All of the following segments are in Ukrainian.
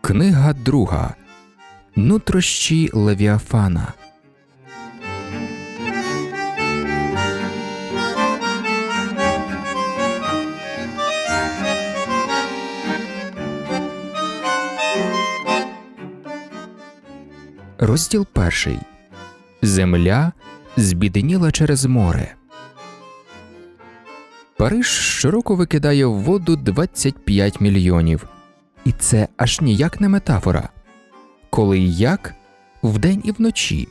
Книга друга Нутрощі Левіафана. Розділ перший Земля збіденіла через море. Париж щороку викидає в воду 25 мільйонів. І це аж ніяк не метафора. Коли і як вдень і вночі.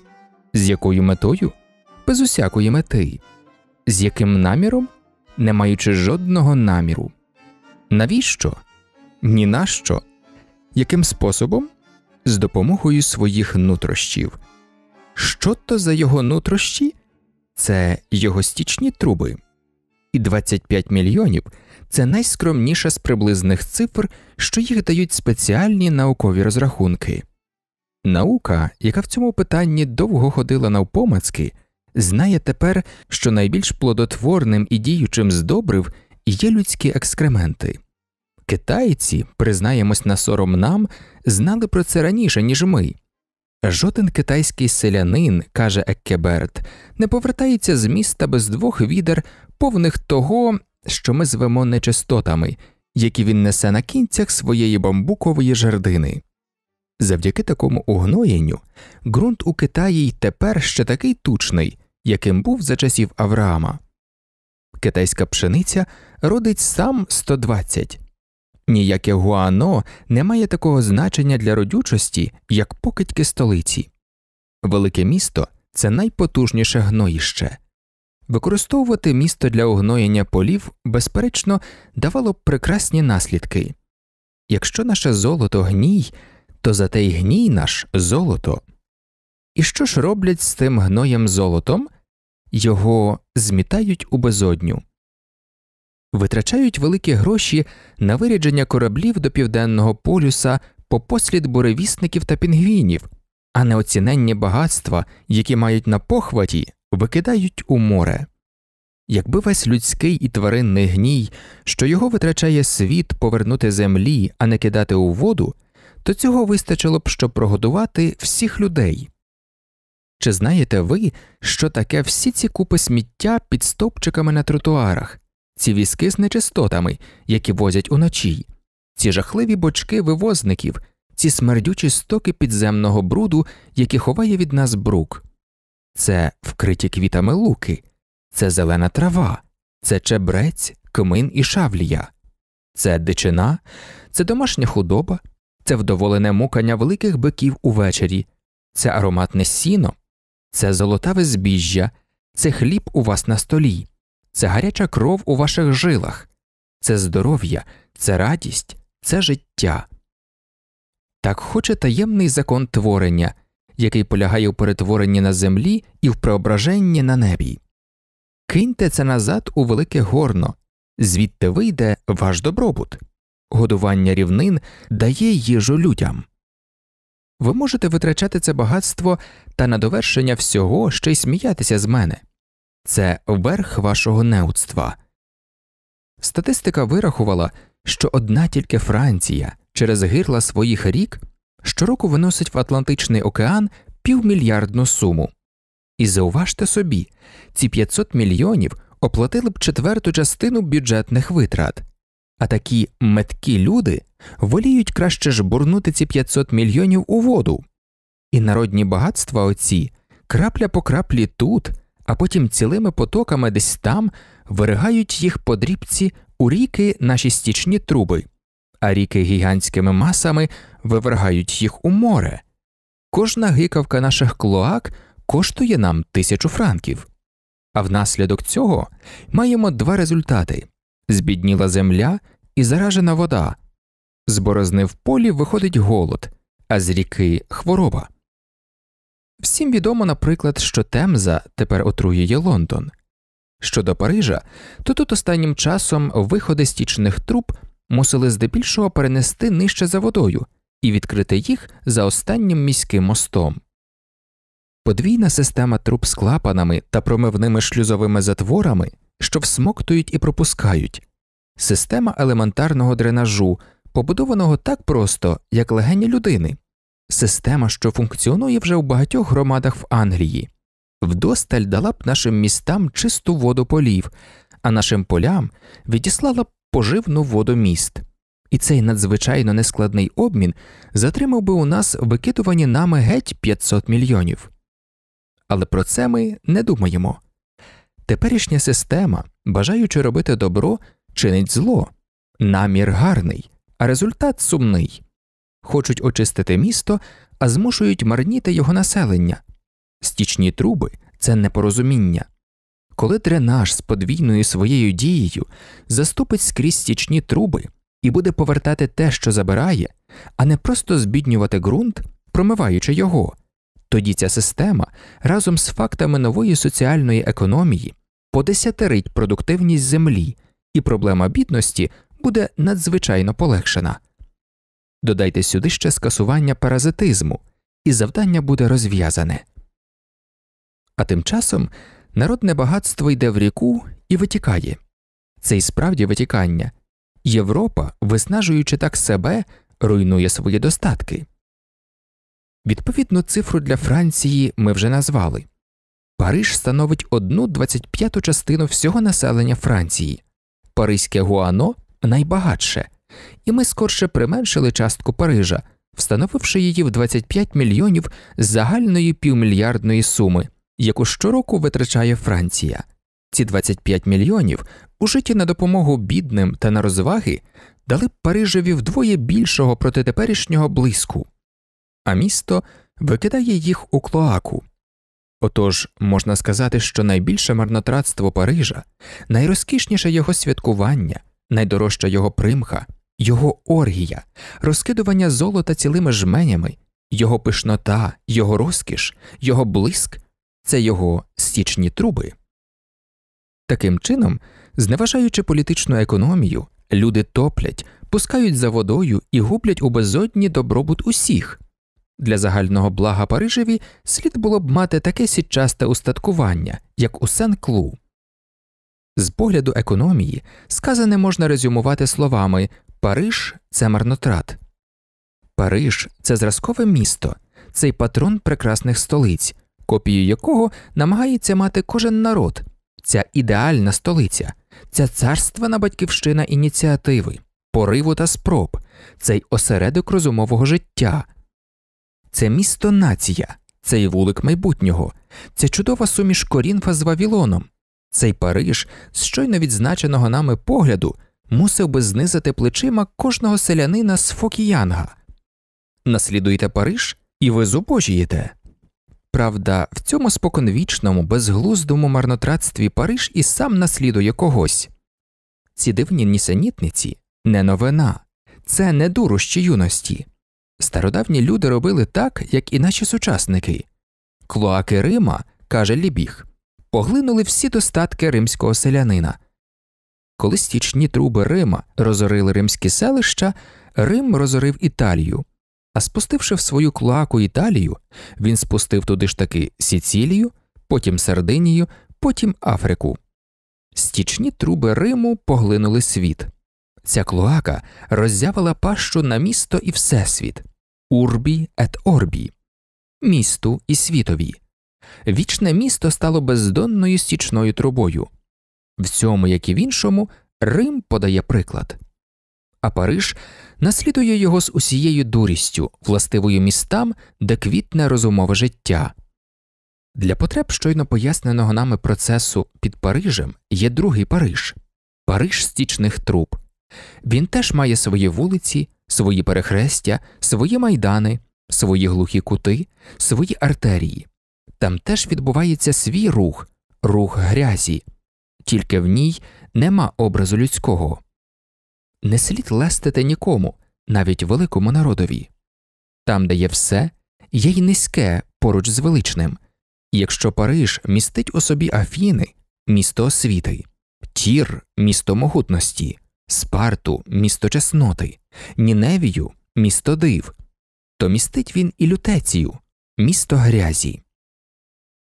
З якою метою? Без усякої мети. З яким наміром? Не маючи жодного наміру. Навіщо? Ні на що. Яким способом? з допомогою своїх нутрощів. Що то за його нутрощі? Це його стічні труби, і 25 мільйонів це найскромніша з приблизних цифр, що їх дають спеціальні наукові розрахунки. Наука, яка в цьому питанні довго ходила навпомацки, знає тепер, що найбільш плодотворним і діючим з добрив є людські екскременти. Китайці, признаємось на сором нам, знали про це раніше, ніж ми. Жоден китайський селянин, каже Еккеберт, не повертається з міста без двох відер, повних того, що ми звемо нечистотами, які він несе на кінцях своєї бамбукової жердини. Завдяки такому угноєнню ґрунт у Китаї й тепер ще такий тучний, яким був за часів Авраама. Китайська пшениця родить сам 120, Ніяке гуано не має такого значення для родючості, як покидьки столиці. Велике місто це найпотужніше гноїще. Використовувати місто для огноєння полів, безперечно, давало б прекрасні наслідки якщо наше золото гній, то зате й гній наш золото. І що ж роблять з тим гноєм золотом? Його змітають у безодню витрачають великі гроші на вирядження кораблів до південного полюса по послід буревісників та пінгвінів, а неоціненні багатства, які мають на похваті, викидають у море. Якби весь людський і тваринний гній, що його витрачає світ повернути землі, а не кидати у воду, то цього вистачило б, щоб прогодувати всіх людей. Чи знаєте ви, що таке всі ці купи сміття під стовпчиками на тротуарах, ці візки з нечистотами, які возять уночі, ці жахливі бочки вивозників, ці смердючі стоки підземного бруду, які ховає від нас брук, це вкриті квітами луки, це зелена трава, це чебрець, кмин і шавлія, це дичина, це домашня худоба, це вдоволене мукання великих биків увечері, це ароматне сіно, це золотаве збіжжя, це хліб у вас на столі це гаряча кров у ваших жилах, це здоров'я, це радість, це життя. Так хоче таємний закон творення, який полягає в перетворенні на землі і в преображенні на небі. Киньте це назад у велике горно, звідти вийде ваш добробут. Годування рівнин дає їжу людям. Ви можете витрачати це багатство та на довершення всього що й сміятися з мене це верх вашого неудства. Статистика вирахувала, що одна тільки Франція через гирла своїх рік щороку виносить в Атлантичний океан півмільярдну суму. І зауважте собі, ці 500 мільйонів оплатили б четверту частину бюджетних витрат, а такі меткі люди воліють краще ж бурнути ці 500 мільйонів у воду, і народні багатства оці крапля по краплі тут а потім цілими потоками десь там виригають їх по дрібці у ріки наші стічні труби, а ріки гігантськими масами вивергають їх у море. Кожна гикавка наших клоак коштує нам тисячу франків. А внаслідок цього маємо два результати збідніла земля і заражена вода. З борозни в полі виходить голод, а з ріки хвороба. Всім відомо, наприклад, що Темза тепер отруює Лондон. Щодо Парижа, то тут останнім часом виходи стічних труб мусили здебільшого перенести нижче за водою і відкрити їх за останнім міським мостом. Подвійна система труб з клапанами та промивними шлюзовими затворами, що всмоктують і пропускають, система елементарного дренажу, побудованого так просто, як легені людини система, що функціонує вже у багатьох громадах в Англії, вдосталь дала б нашим містам чисту воду полів, а нашим полям відіслала б поживну воду міст. І цей надзвичайно нескладний обмін затримав би у нас викидувані нами геть 500 мільйонів. Але про це ми не думаємо. Теперішня система, бажаючи робити добро, чинить зло, намір гарний, а результат сумний хочуть очистити місто, а змушують марніти його населення. Стічні труби це непорозуміння. Коли дренаж з подвійною своєю дією заступить скрізь стічні труби і буде повертати те, що забирає, а не просто збіднювати ґрунт, промиваючи його, тоді ця система разом з фактами нової соціальної економії подесятерить продуктивність землі, і проблема бідності буде надзвичайно полегшена. Додайте сюди ще скасування паразитизму, і завдання буде розв'язане. А тим часом народне багатство йде в ріку і витікає це і справді витікання. Європа, виснажуючи так себе, руйнує свої достатки. Відповідну цифру для Франції ми вже назвали Париж становить одну 25-ту частину всього населення Франції, Паризьке Гуано найбагатше і ми скорше применшили частку Парижа, встановивши її в 25 мільйонів з загальної півмільярдної суми, яку щороку витрачає Франція. Ці 25 мільйонів, ужиті на допомогу бідним та на розваги, дали б Парижеві вдвоє більшого проти теперішнього блиску, а місто викидає їх у клоаку. Отож, можна сказати, що найбільше марнотратство Парижа, найрозкішніше його святкування, найдорожча його примха, його оргія, розкидування золота цілими жменями, його пишнота, його розкіш, його блиск це його стічні труби. Таким чином, зневажаючи політичну економію, люди топлять, пускають за водою і гублять у безодні добробут усіх. Для загального блага Парижеві слід було б мати таке сітчасте устаткування, як у Сен-Клу. З погляду економії сказане можна резюмувати словами Париж це марнотрат. Париж це зразкове місто, цей патрон прекрасних столиць, копію якого намагається мати кожен народ, ця ідеальна столиця, ця царственна батьківщина ініціативи, пориву та спроб, цей осередок розумового життя, це місто нація, цей вулик майбутнього, це чудова суміш корінфа з Вавілоном, цей Париж з щойно відзначеного нами погляду мусив би знизити плечима кожного селянина з Фокіянга. Наслідуйте Париж і ви зубожієте. Правда, в цьому споконвічному, безглуздому марнотратстві Париж і сам наслідує когось. Ці дивні нісенітниці не новина, це не дурощі юності. Стародавні люди робили так, як і наші сучасники. Клоаки Рима, каже Лібіг, поглинули всі достатки римського селянина, коли стічні труби Рима розорили римські селища, Рим розорив Італію, а спустивши в свою клоаку Італію, він спустив туди ж таки Сіцілію, потім Сардинію, потім Африку. Стічні труби Риму поглинули світ. Ця клоака роззявила пащу на місто і всесвіт урбі ет орбі, місту і світові. Вічне місто стало бездонною стічною трубою. В цьому, як і в іншому, Рим подає приклад, а Париж наслідує його з усією дурістю, властивою містам, де квітне розумове життя. Для потреб щойно поясненого нами процесу під Парижем є другий Париж Париж стічних труб. Він теж має свої вулиці, свої перехрестя, свої майдани, свої глухі кути, свої артерії. Там теж відбувається свій рух, рух грязі тільки в ній нема образу людського. Не слід лестити нікому, навіть великому народові. Там, де є все, є й низьке поруч з величним. Якщо Париж містить у собі Афіни, місто освіти, Тір місто могутності, Спарту місто чесноти, Ніневію місто див, то містить він і лютецію, місто грязі.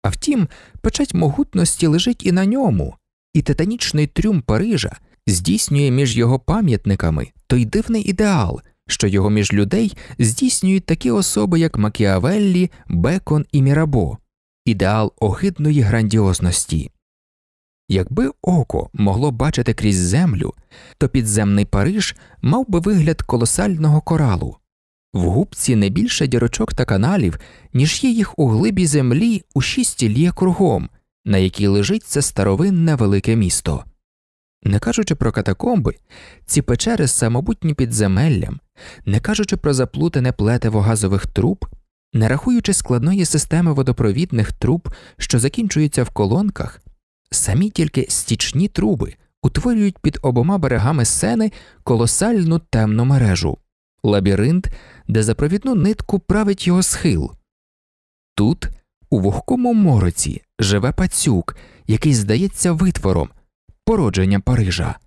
А втім, печать могутності лежить і на ньому, і титанічний трюм Парижа здійснює між його пам'ятниками той дивний ідеал, що його між людей здійснюють такі особи, як Макіавеллі, Бекон і Мірабо, ідеал огидної грандіозності. Якби око могло бачити крізь землю, то підземний Париж мав би вигляд колосального коралу. В губці не більше дірочок та каналів, ніж є їх у глибі землі у шість ліє кругом, на якій лежить це старовинне велике місто. Не кажучи про катакомби, ці печери самобутні під земеллям, не кажучи про заплутане плетиво газових труб, не рахуючи складної системи водопровідних труб, що закінчуються в колонках, самі тільки стічні труби утворюють під обома берегами сени колосальну темну мережу, лабіринт, де за провідну нитку править його схил. Тут у вогкому мороці живе пацюк, який здається витвором породження Парижа.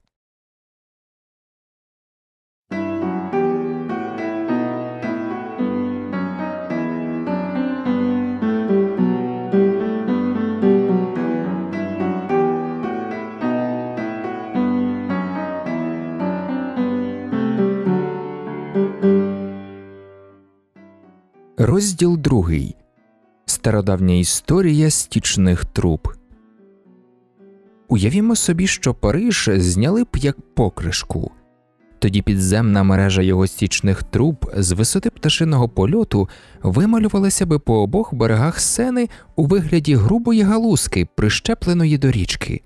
Розділ другий. Стародавня історія стічних труб. Уявімо собі, що Париж зняли б як покришку. Тоді підземна мережа його стічних труб з висоти пташиного польоту вималювалася би по обох берегах сени у вигляді грубої галузки, прищепленої до річки.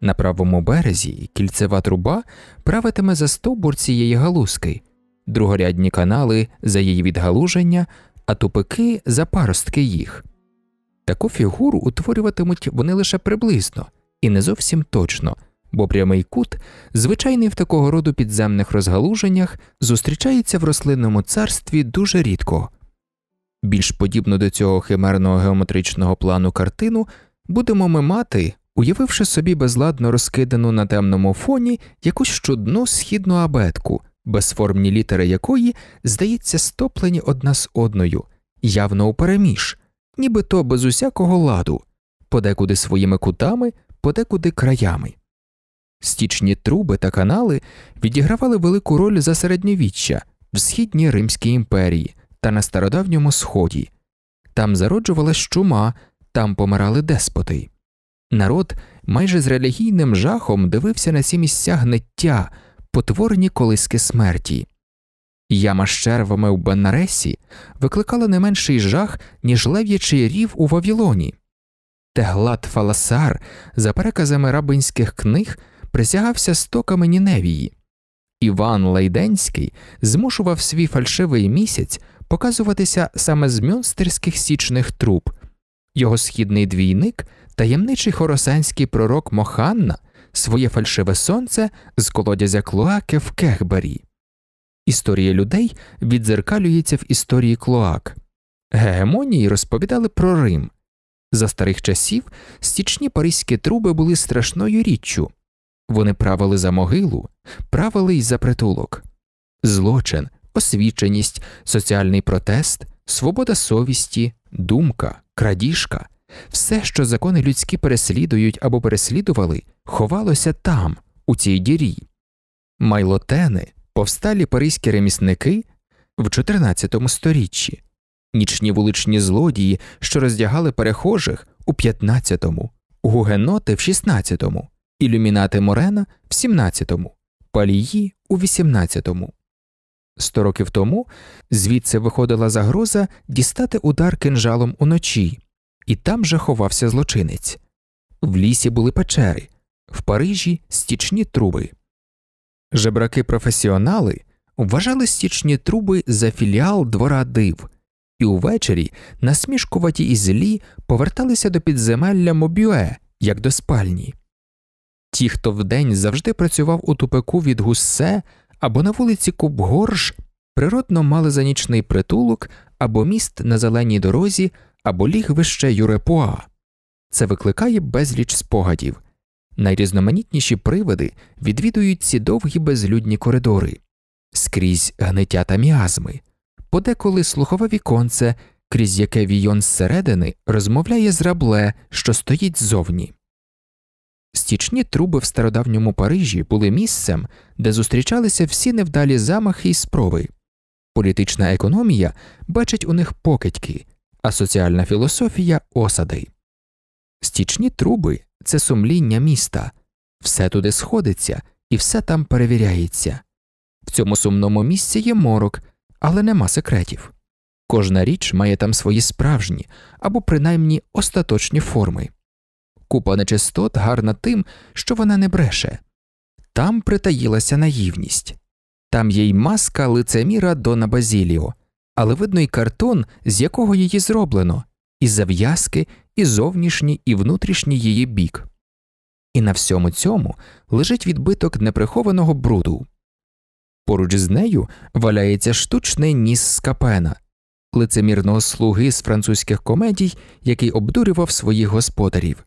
На правому березі кільцева труба правитиме за стовбур цієї галузки, другорядні канали за її відгалуження а тупики за паростки їх. Таку фігуру утворюватимуть вони лише приблизно і не зовсім точно, бо прямий кут, звичайний в такого роду підземних розгалуженнях, зустрічається в рослинному царстві дуже рідко. Більш подібно до цього химерного геометричного плану картину будемо ми мати, уявивши собі безладно розкидану на темному фоні якусь чудну східну абетку, безформні літери якої, здається, стоплені одна з одною, явно у переміж, нібито без усякого ладу, подекуди своїми кутами, подекуди краями. Стічні труби та канали відігравали велику роль за середньовіччя в східній Римській імперії та на стародавньому сході, там зароджувалась чума, там помирали деспоти. Народ майже з релігійним жахом дивився на ці місця гниття спотворені колиски смерті. Яма з червами у Беннаресі викликала не менший жах, ніж лев'ячий рів у Вавілоні. Теглат Фаласар, за переказами рабинських книг, присягався стоками Ніневії. Іван Лейденський змушував свій фальшивий місяць показуватися саме з мюнстерських січних труб. Його східний двійник, таємничий хоросанський пророк Моханна, своє фальшиве сонце з колодязя клоаки в Кехбарі. Історія людей відзеркалюється в історії клоак. Гегемонії розповідали про Рим. За старих часів стічні паризькі труби були страшною річчю вони правили за могилу, правили й за притулок. Злочин, освіченість, соціальний протест, свобода совісті, думка, крадіжка. Все, що закони людські переслідують або переслідували, ховалося там, у цій дірі. Майлотени, повсталі паризькі ремісники в XIV сторіччі, нічні вуличні злодії, що роздягали перехожих у 15-му, гугеноти в 16-му, ілюмінати Морена в 17-му, палії у 18-му. Сто років тому звідси виходила загроза дістати удар кинжалом уночі і там же ховався злочинець. В лісі були печери, в Парижі стічні труби. Жебраки професіонали вважали стічні труби за філіал двора див, і увечері насмішкуваті і злі поверталися до підземелля Мобюе, як до спальні. Ті, хто вдень завжди працював у тупику від гуссе або на вулиці Кубгорж, природно мали за нічний притулок або міст на зеленій дорозі або ліг вище Юрепуа. Це викликає безліч спогадів. Найрізноманітніші привиди відвідують ці довгі безлюдні коридори, скрізь гниття та міазми, подеколи слухове віконце, крізь яке війон зсередини розмовляє з рабле, що стоїть ззовні. Стічні труби в стародавньому Парижі були місцем, де зустрічалися всі невдалі замахи і спроби. Політична економія бачить у них покидьки, а соціальна філософія осади. Стічні труби це сумління міста, все туди сходиться і все там перевіряється. В цьому сумному місці є морок, але нема секретів. Кожна річ має там свої справжні або принаймні остаточні форми. Купа нечистот гарна тим, що вона не бреше, там притаїлася наївність, там є й маска лицеміра Дона Базіліо але видно й картон, з якого її зроблено, і зав'язки, і зовнішній, і внутрішній її бік. І на всьому цьому лежить відбиток неприхованого бруду. Поруч з нею валяється штучний ніс скапена, лицемірного слуги з французьких комедій, який обдурював своїх господарів.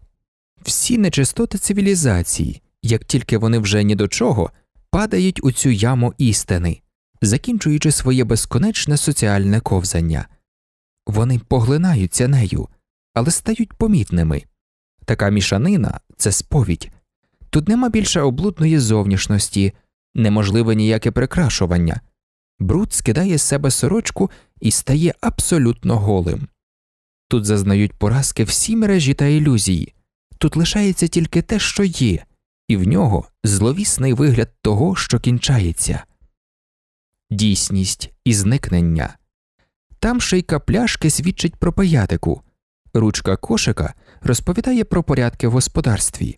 Всі нечистоти цивілізації, як тільки вони вже ні до чого, падають у цю яму істини закінчуючи своє безконечне соціальне ковзання. Вони поглинаються нею, але стають помітними. Така мішанина це сповідь. Тут нема більше облудної зовнішності, неможливе ніяке прикрашування. Бруд скидає з себе сорочку і стає абсолютно голим. Тут зазнають поразки всі мережі та ілюзії, тут лишається тільки те, що є, і в нього зловісний вигляд того, що кінчається дійсність і зникнення. Там шийка пляшки свідчить про паятику, ручка кошика розповідає про порядки в господарстві.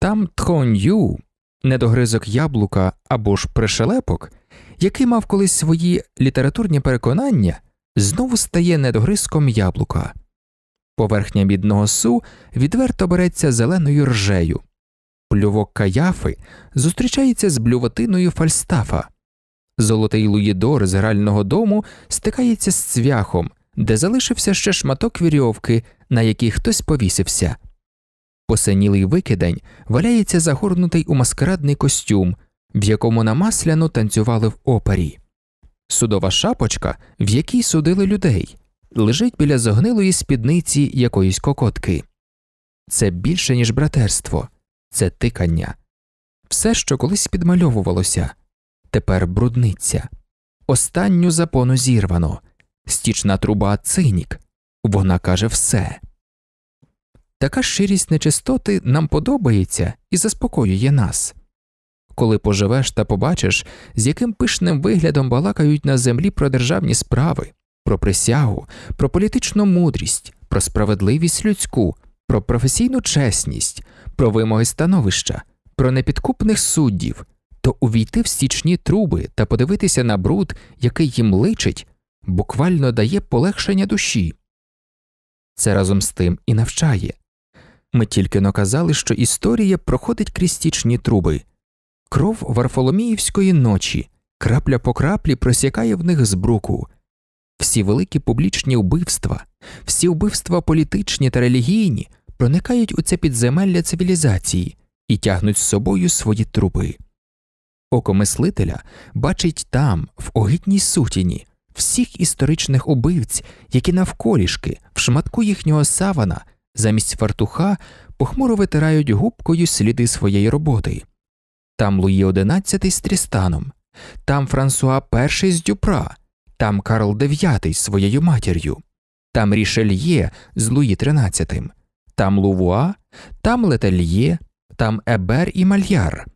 Там тхон'ю – недогризок яблука або ж пришелепок, який мав колись свої літературні переконання, знову стає недогризком яблука. Поверхня бідного су відверто береться зеленою ржею, плювок каяфи зустрічається з блюватиною фальстафа, Золотий луїдор з грального дому стикається з цвяхом, де залишився ще шматок вірьовки, на якій хтось повісився. Посинілий викидень валяється загорнутий у маскарадний костюм, в якому намасляно танцювали в опері. Судова шапочка, в якій судили людей, лежить біля зогнилої спідниці якоїсь кокотки. Це більше, ніж братерство, це тикання, все, що колись підмальовувалося тепер брудниця. Останню запону зірвано, стічна труба цинік, вона каже все. Така щирість нечистоти нам подобається і заспокоює нас. Коли поживеш та побачиш, з яким пишним виглядом балакають на землі про державні справи, про присягу, про політичну мудрість, про справедливість людську, про професійну чесність, про вимоги становища, про непідкупних суддів, то увійти в стічні труби та подивитися на бруд, який їм личить, буквально дає полегшення душі. Це разом з тим і навчає. Ми тільки наказали, що історія проходить крізь стічні труби. Кров Варфоломіївської ночі, крапля по краплі просякає в них збруку, Всі великі публічні вбивства, всі вбивства політичні та релігійні проникають у це підземелля цивілізації і тягнуть з собою свої труби. Око мислителя бачить там, в огидній сутіні, всіх історичних убивць, які навколішки, в шматку їхнього савана, замість фартуха похмуро витирають губкою сліди своєї роботи. Там Луї XI з Трістаном, там Франсуа І з Дюпра, там Карл IX з своєю матір'ю, там Рішельє з Луї XIII, там Лувуа, там Летельє, там Ебер і Мальяр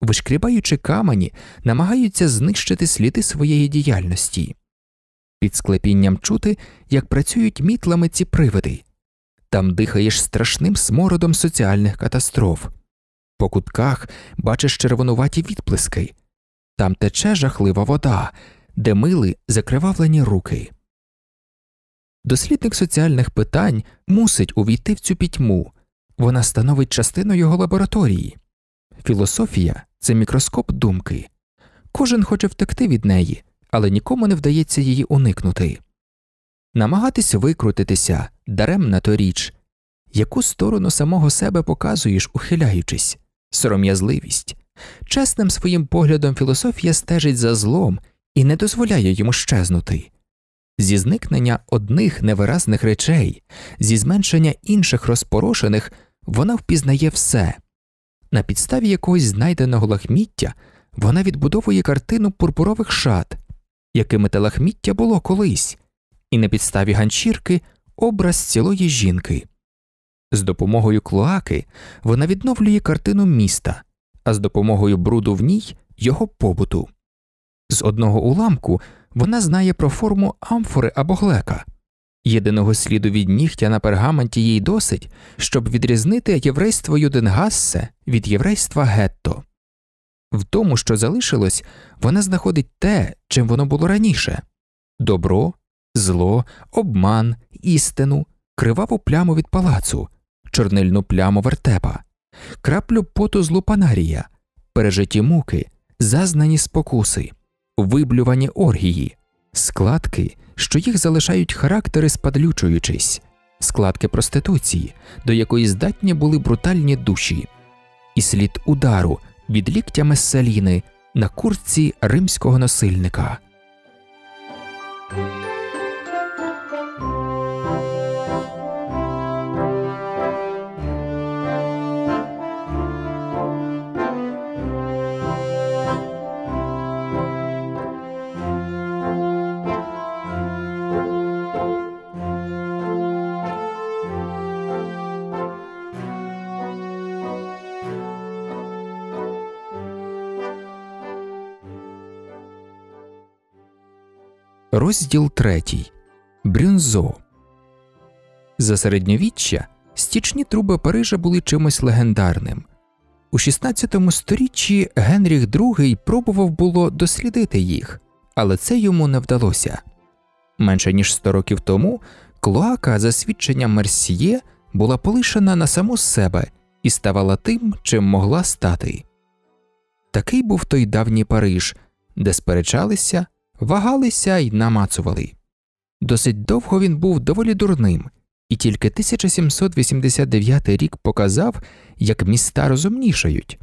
вишкрібаючи камені, намагаються знищити сліди своєї діяльності. Під склепінням чути, як працюють мітлами ці привиди, там дихаєш страшним смородом соціальних катастроф, по кутках бачиш червонуваті відплески, там тече жахлива вода, де мили закривавлені руки. Дослідник соціальних питань мусить увійти в цю пітьму вона становить частину його лабораторії. Філософія це мікроскоп думки. Кожен хоче втекти від неї, але нікому не вдається її уникнути. Намагатися викрутитися даремна то річ, яку сторону самого себе показуєш, ухиляючись, сором'язливість. Чесним своїм поглядом філософія стежить за злом і не дозволяє йому щезнути. Зі зникнення одних невиразних речей, зі зменшення інших розпорошених, вона впізнає все на підставі якогось знайденого лахміття вона відбудовує картину пурпурових шат, якими те лахміття було колись, і на підставі ганчірки образ цілої жінки. З допомогою клоаки вона відновлює картину міста, а з допомогою бруду в ній його побуту. З одного уламку вона знає про форму амфори або глека. Єдиного сліду від нігтя на пергаменті їй досить, щоб відрізнити єврейство Юденгассе від єврейства гетто. В тому, що залишилось, вона знаходить те, чим воно було раніше добро, зло, обман, істину, криваву пляму від палацу, чорнильну пляму вертепа, краплю поту з лупанарія, пережиті муки, зазнані спокуси, виблювані оргії складки, що їх залишають характери, спадлючуючись, складки проституції, до якої здатні були брутальні душі, і слід удару від ліктя Месселіни на курці римського насильника. Розділ 3. Брюнзо. За середньовіччя стічні труби Парижа були чимось легендарним. У 16 сторіччі Генріх II пробував було дослідити їх, але це йому не вдалося. Менше ніж 100 років тому клоака, за свідченням Мерсьє, була полишена на саму себе і ставала тим, чим могла стати. Такий був той давній Париж, де сперечалися, вагалися й намацували. Досить довго він був доволі дурним, і тільки 1789 рік показав, як міста розумнішають.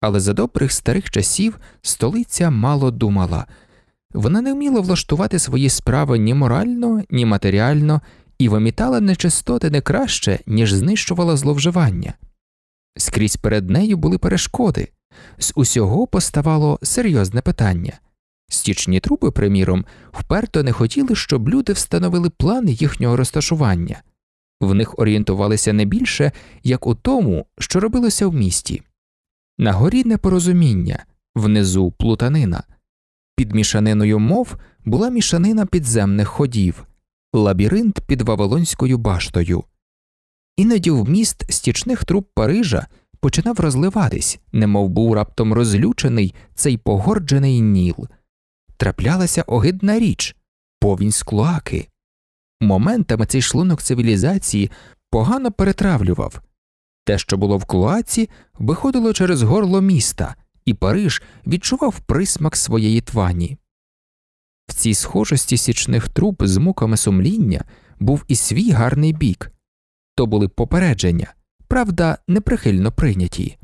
Але за добрих старих часів столиця мало думала вона не вміла влаштувати свої справи ні морально, ні матеріально і вимітала нечистоти не краще, ніж знищувала зловживання. Скрізь перед нею були перешкоди, з усього поставало серйозне питання. Стічні трупи, приміром, вперто не хотіли, щоб люди встановили плани їхнього розташування, в них орієнтувалися не більше, як у тому, що робилося в місті. На горі непорозуміння, внизу плутанина. Під мішаниною мов була мішанина підземних ходів, лабіринт під Вавилонською баштою. Іноді в міст стічних труб Парижа починав розливатись, немов був раптом розлючений цей погорджений ніл траплялася огидна річ повінь з клоаки. Моментами цей шлунок цивілізації погано перетравлював те, що було в клоаці, виходило через горло міста, і Париж відчував присмак своєї твані. В цій схожості січних труб з муками сумління був і свій гарний бік то були попередження, правда, неприхильно прийняті.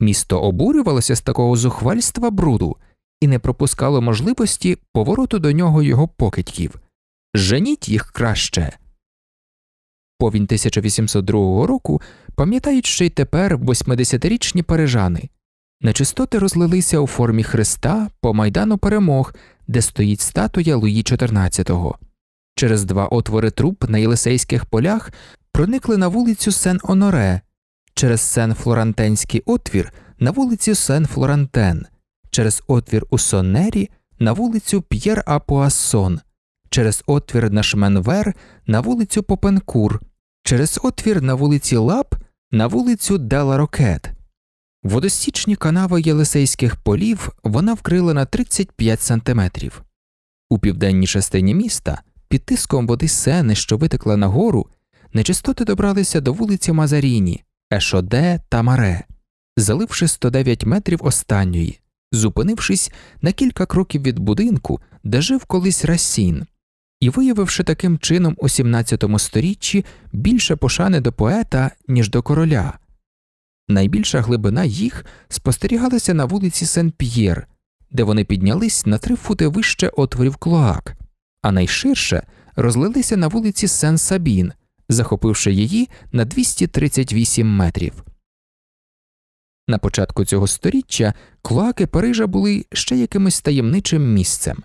Місто обурювалося з такого зухвальства бруду і не пропускало можливості повороту до нього його покидьків женіть їх краще. Повінь 1802 року пам'ятають ще й тепер 80-річні парижани. Нечистоти розлилися у формі хреста по майдану перемог, де стоїть статуя Луї XIV. Через два отвори труп на Єлисейських полях проникли на вулицю Сен Оноре, через Сен Флорантенський отвір на вулицю Сен Флорантен, через отвір у Сонері на вулицю П'єр Апуасон, через отвір на Шменвер на вулицю Попенкур, через отвір на вулиці Лап на вулицю Деларокет. Водосічні канави Єлисейських полів вона вкрила на 35 сантиметрів. У південній частині міста під тиском води сени, що витекла нагору, нечистоти добралися до вулиці Мазаріні, Ешоде та Маре, заливши 109 метрів останньої зупинившись на кілька кроків від будинку, де жив колись Расін, і виявивши таким чином у XVII сторіччі більше пошани до поета, ніж до короля. Найбільша глибина їх спостерігалася на вулиці Сен П'єр, де вони піднялись на три фути вище отворів клоак, а найширше розлилися на вулиці Сен Сабін, захопивши її на 238 метрів. На початку цього сторіччя клоаки Парижа були ще якимось таємничим місцем.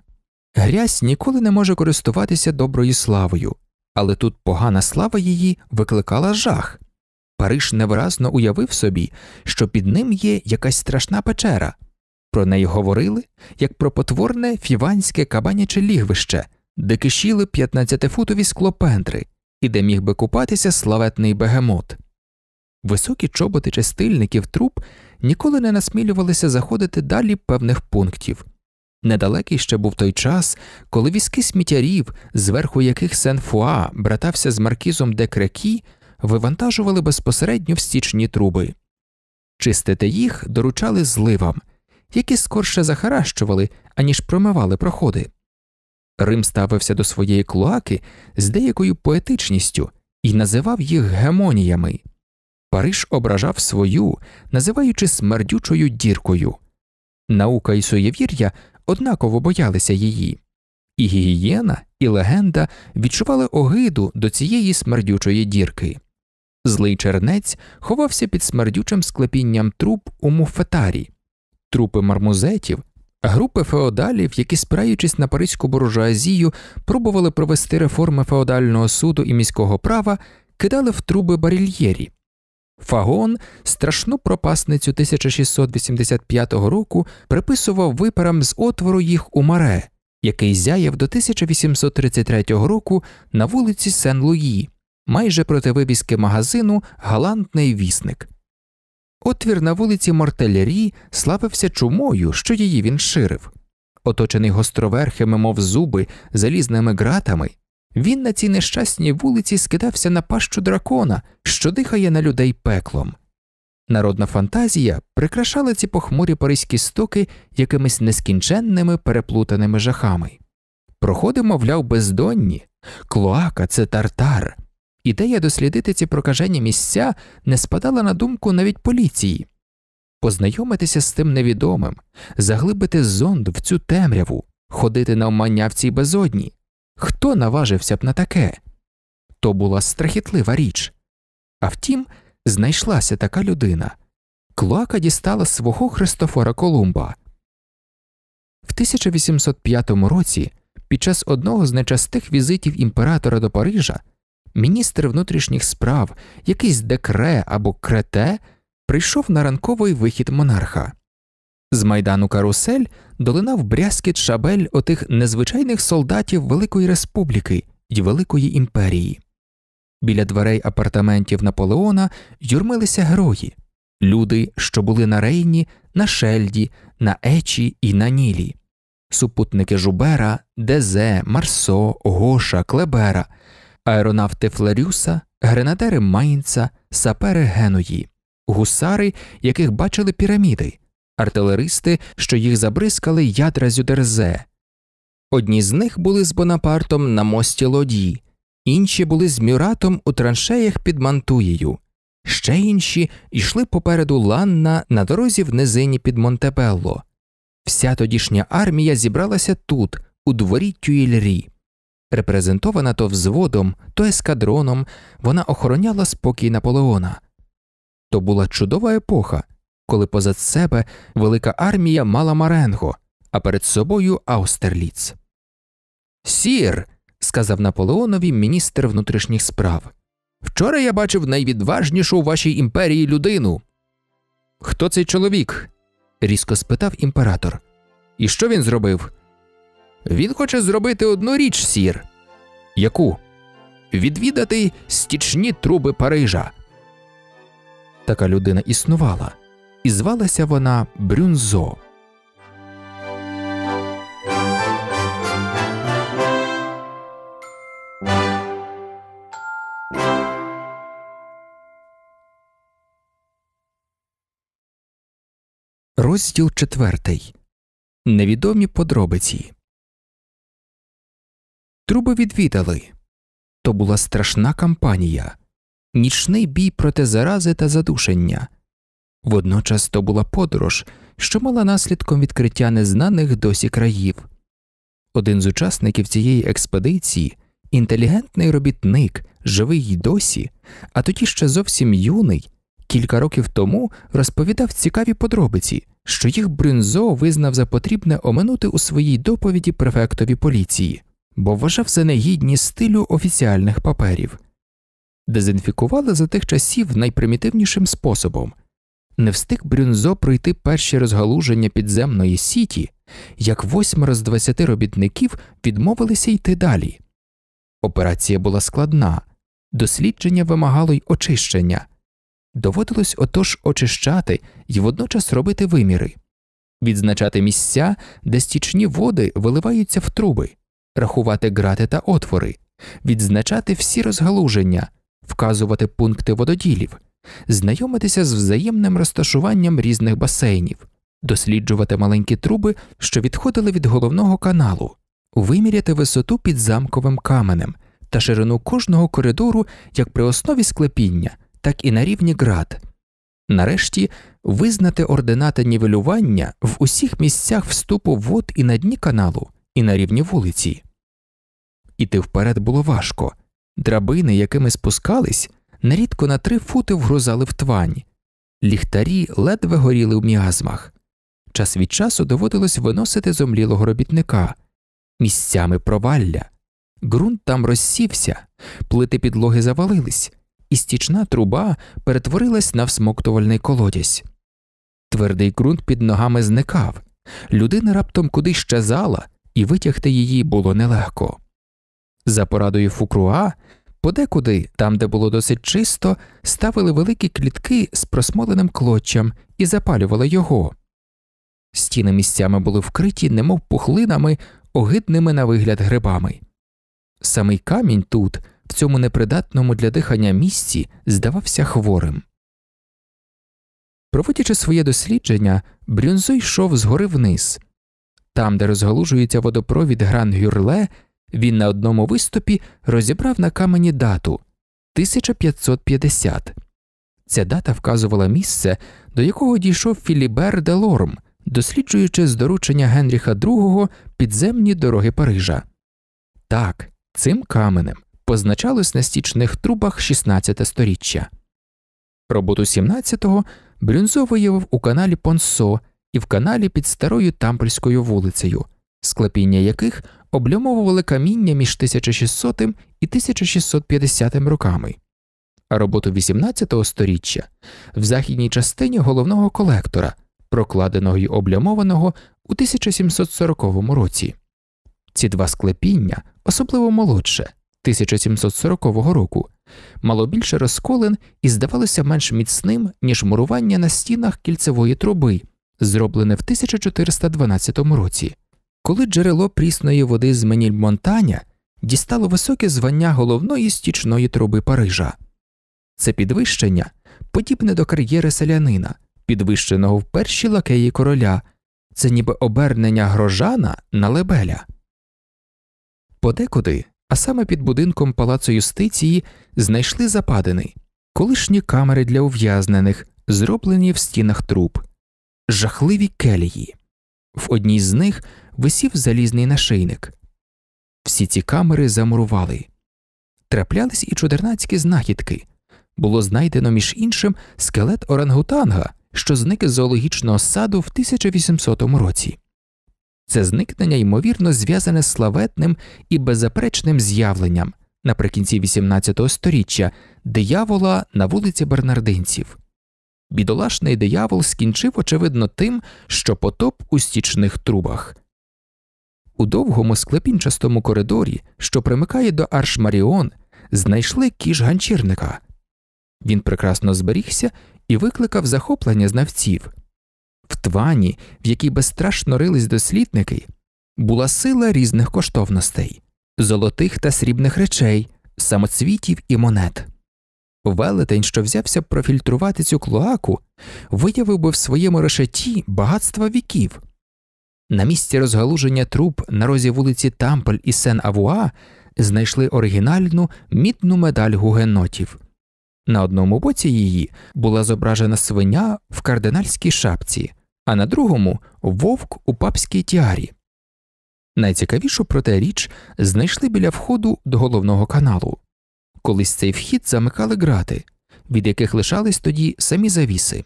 Грязь ніколи не може користуватися доброю славою, але тут погана слава її викликала жах. Париж невразно уявив собі, що під ним є якась страшна печера. Про неї говорили як про потворне фіванське кабаняче лігвище, де кишіли 15-футові склопендри і де міг би купатися славетний бегемот. Високі чоботи чистильників труб ніколи не насмілювалися заходити далі певних пунктів. Недалекий ще був той час, коли візки сміттярів, зверху яких Сен-Фуа братався з маркізом де Крекі, вивантажували безпосередньо в стічні труби. Чистити їх доручали зливам, які скорше захаращували, аніж промивали проходи. Рим ставився до своєї клоаки з деякою поетичністю і називав їх гемоніями. Париж ображав свою, називаючи смердючою діркою. Наука і суєвір'я однаково боялися її, і гігієна, і легенда відчували огиду до цієї смердючої дірки. Злий чернець ховався під смердючим склепінням труп у муфетарі, трупи мармузетів, групи феодалів, які, спираючись на паризьку буржуазію, пробували провести реформи феодального суду і міського права, кидали в труби барільєрі. Фагон страшну пропасницю 1685 року приписував випарам з отвору їх у маре, який зяяв до 1833 року на вулиці Сен Луї, майже проти вивіски магазину Галантний вісник. Отвір на вулиці Мортелєрі славився чумою, що її він ширив. Оточений гостроверхими, мов зуби, залізними ґратами, він на цій нещасній вулиці скидався на пащу дракона, що дихає на людей пеклом. Народна фантазія прикрашала ці похмурі паризькі стоки якимись нескінченними переплутаними жахами. Проходимо, мовляв, бездонні, клоака це тартар. Ідея дослідити ці прокажені місця не спадала на думку навіть поліції. Познайомитися з тим невідомим, заглибити зонд в цю темряву, ходити на в цій безодні. Хто наважився б на таке? То була страхітлива річ. А втім, знайшлася така людина. Клоака дістала свого Христофора Колумба. В 1805 році, під час одного з нечастих візитів імператора до Парижа, міністр внутрішніх справ, якийсь декре або крете, прийшов на ранковий вихід монарха. З майдану Карусель долинав брязкіт шабель отих незвичайних солдатів Великої Республіки і Великої імперії. Біля дверей апартаментів Наполеона юрмилися герої, люди, що були на Рейні, на Шельді, на Ечі і на Нілі, супутники Жубера, Дезе, Марсо, Гоша, Клебера, аеронавти Флерюса, гренадери Майнца, сапери Генуї, гусари, яких бачили піраміди, артилеристи, що їх забризкали ядра Зюдерзе. Одні з них були з Бонапартом на мості лоді, інші були з Мюратом у траншеях під Мантуєю, ще інші йшли попереду Ланна на дорозі в низині під Монтебелло. Вся тодішня армія зібралася тут, у дворі Тюїльрі. Репрезентована то взводом, то ескадроном, вона охороняла спокій Наполеона. То була чудова епоха, коли позад себе велика армія мала маренго, а перед собою Аустерліц. Сір, сказав Наполеонові міністр внутрішніх справ. Вчора я бачив найвідважнішу у вашій імперії людину. Хто цей чоловік? різко спитав імператор. І що він зробив? Він хоче зробити одну річ, сір. Яку? Відвідати стічні труби Парижа. Така людина існувала і звалася вона Брюнзо. Розділ четвертий. Невідомі подробиці. Труби відвідали. То була страшна кампанія, нічний бій проти зарази та задушення. Водночас то була подорож, що мала наслідком відкриття незнаних досі країв. Один з учасників цієї експедиції, інтелігентний робітник, живий й досі, а тоді ще зовсім юний, кілька років тому розповідав цікаві подробиці, що їх Брюнзо визнав за потрібне оминути у своїй доповіді префектові поліції, бо вважав за негідні стилю офіціальних паперів, дезінфікували за тих часів найпримітивнішим способом. Не встиг Брюнзо пройти перші розгалуження підземної сіті, як восьмеро з двадцяти робітників відмовилися йти далі. Операція була складна, дослідження вимагало й очищення, доводилось отож очищати і водночас робити виміри, відзначати місця, де стічні води виливаються в труби, рахувати грати та отвори, відзначати всі розгалуження, вказувати пункти вододілів знайомитися з взаємним розташуванням різних басейнів, досліджувати маленькі труби, що відходили від головного каналу, виміряти висоту під замковим каменем та ширину кожного коридору як при основі склепіння, так і на рівні град. Нарешті визнати ординати нівелювання в усіх місцях вступу вод і на дні каналу, і на рівні вулиці. Іти вперед було важко. Драбини, якими спускались, Нерідко на три фути вгрузали в твань, ліхтарі ледве горіли в міазмах, час від часу доводилось виносити зомлілого робітника, місцями провалля, ґрунт там розсівся, плити підлоги завалились, і стічна труба перетворилась на всмоктувальний колодязь. Твердий ґрунт під ногами зникав, людина раптом кудись щезала, і витягти її було нелегко. За порадою Фукруа Подекуди, там, де було досить чисто, ставили великі клітки з просмоленим клоччям і запалювали його. Стіни місцями були вкриті, немов пухлинами, огидними на вигляд грибами. Самий камінь тут, в цьому непридатному для дихання місці, здавався хворим. Проводячи своє дослідження, Брюнзо йшов згори вниз. Там, де розгалужується водопровід Гран Гюрле, він на одному виступі розібрав на камені дату 1550. Ця дата вказувала місце, до якого дійшов Філібер де Лорм, досліджуючи з доручення Генріха II підземні дороги Парижа. Так, цим каменем позначалось на стічних трубах 16 століття. Роботу 17-го Брюнзо виявив у каналі Понсо і в каналі під старою тампольською вулицею, склепіння яких облямовували каміння між 1600 і 1650 роками, а роботу 18 століття в західній частині головного колектора, прокладеного й облямованого у 1740 році. Ці два склепіння, особливо молодше 1740 року, мало більше розколен і здавалося менш міцним, ніж мурування на стінах кільцевої труби, зроблене в 1412 році коли джерело прісної води з Менільмонтаня дістало високе звання головної стічної труби Парижа. Це підвищення, подібне до кар'єри селянина, підвищеного в перші лакеї короля, це ніби обернення грожана на лебеля. Подекуди, а саме під будинком палацу юстиції, знайшли западини, колишні камери для ув'язнених, зроблені в стінах труб, жахливі келії. В одній з них висів залізний нашийник. Всі ці камери замурували. Траплялись і чудернацькі знахідки. Було знайдено між іншим скелет орангутанга, що зник з зоологічного саду в 1800 році. Це зникнення, ймовірно, зв'язане з славетним і беззаперечним з'явленням наприкінці XVIII століття диявола на вулиці Бернардинців бідолашний диявол скінчив, очевидно, тим, що потоп у стічних трубах. У довгому склепінчастому коридорі, що примикає до Аршмаріон, знайшли кіш ганчірника. Він прекрасно зберігся і викликав захоплення знавців. В твані, в якій безстрашно рились дослідники, була сила різних коштовностей, золотих та срібних речей, самоцвітів і монет. Велетень, що взявся профільтрувати цю клоаку, виявив би в своєму решеті багатства віків. На місці розгалуження труб на розі вулиці Тампель і Сен Авуа знайшли оригінальну мідну медаль гугенотів. На одному боці її була зображена свиня в кардинальській шапці, а на другому вовк у папській тіарі. Найцікавішу проте річ знайшли біля входу до головного каналу. Колись цей вхід замикали грати, від яких лишались тоді самі завіси.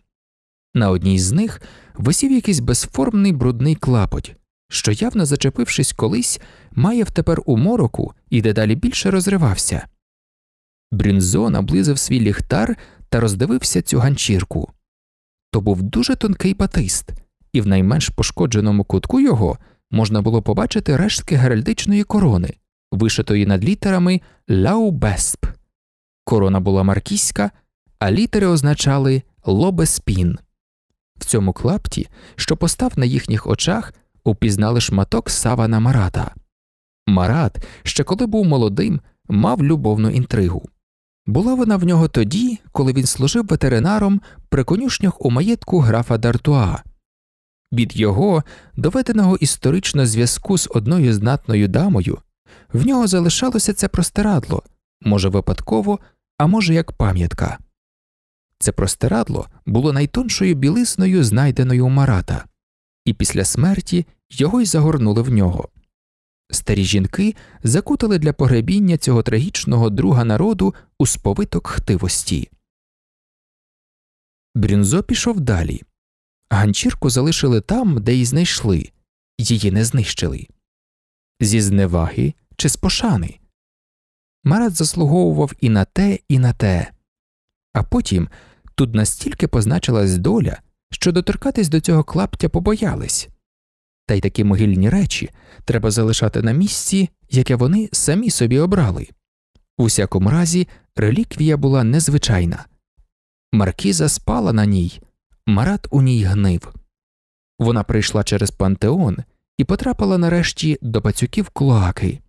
На одній з них висів якийсь безформний брудний клапоть, що, явно зачепившись колись, має втепер у мороку і дедалі більше розривався. Брюнзо наблизив свій ліхтар та роздивився цю ганчірку. То був дуже тонкий батист, і в найменш пошкодженому кутку його можна було побачити рештки геральдичної корони вишитої над літерами Лаубесп. Корона була маркіська, а літери означали лобеспін. В цьому клапті, що постав на їхніх очах, упізнали шматок савана Марата. Марат, ще коли був молодим, мав любовну інтригу. Була вона в нього тоді, коли він служив ветеринаром при конюшнях у маєтку графа Дартуа. Від його доведеного історично зв'язку з одною знатною дамою в нього залишалося це простирадло, може, випадково, а може, як пам'ятка. Це простирадло було найтоншою білисною, знайденою у марата, і після смерті його й загорнули в нього. Старі жінки закутали для погребіння цього трагічного друга народу у сповиток хтивості. Брюнзо пішов далі. Ганчірку залишили там, де й знайшли, її не знищили зі зневаги чи з пошани. Марат заслуговував і на те, і на те, а потім тут настільки позначилась доля, що доторкатись до цього клаптя побоялись, та й такі могильні речі треба залишати на місці, яке вони самі собі обрали. У всякому разі, реліквія була незвичайна. Маркіза спала на ній, Марат у ній гнив. Вона прийшла через пантеон і потрапила нарешті до пацюків клоаки.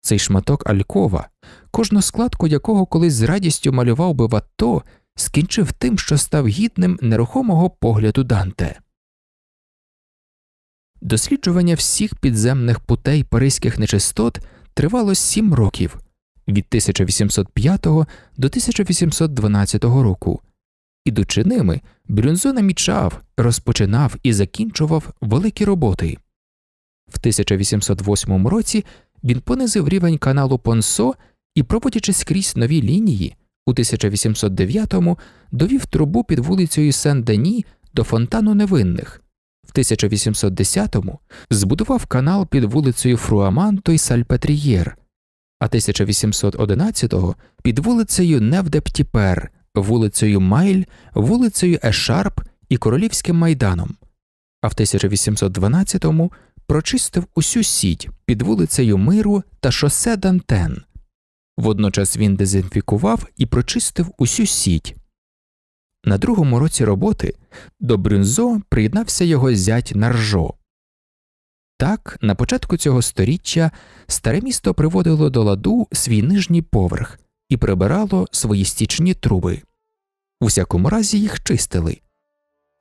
Цей шматок алькова, кожну складку якого колись з радістю малював би Ватто, скінчив тим, що став гідним нерухомого погляду Данте. Досліджування всіх підземних путей паризьких нечистот тривало сім років від 1805 до 1812 року. Ідучи ними, Брюнзо намічав, розпочинав і закінчував великі роботи. В 1808 році він понизив рівень каналу Понсо і, проводячи скрізь нові лінії, у 1809-му довів трубу під вулицею Сен-Дені до фонтану невинних, в 1810-му збудував канал під вулицею Фруаманто і Сальпетрієр, а 1811-го під вулицею Невдептіпер, вулицею Майль, вулицею Ешарп і Королівським майданом, а в 1812-му прочистив усю сіть під вулицею Миру та шосе Дантен. Водночас він дезінфікував і прочистив усю сіть. На другому році роботи до Брюнзо приєднався його зять Наржо. Так, на початку цього століття старе місто приводило до ладу свій нижній поверх і прибирало свої стічні труби. У всякому разі їх чистили,